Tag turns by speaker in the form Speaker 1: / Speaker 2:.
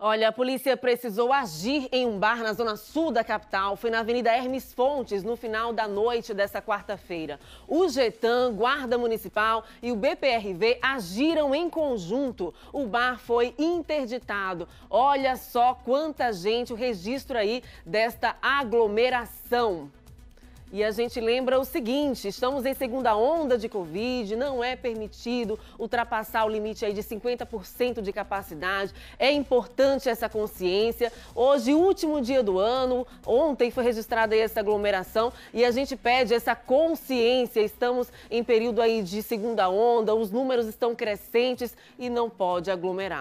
Speaker 1: Olha, a polícia precisou agir em um bar na zona sul da capital. Foi na Avenida Hermes Fontes, no final da noite dessa quarta-feira. O Getan, Guarda Municipal e o BPRV agiram em conjunto. O bar foi interditado. Olha só quanta gente, o registro aí desta aglomeração. E a gente lembra o seguinte: estamos em segunda onda de Covid, não é permitido ultrapassar o limite aí de 50% de capacidade. É importante essa consciência. Hoje, último dia do ano, ontem foi registrada essa aglomeração e a gente pede essa consciência. Estamos em período aí de segunda onda, os números estão crescentes e não pode aglomerar.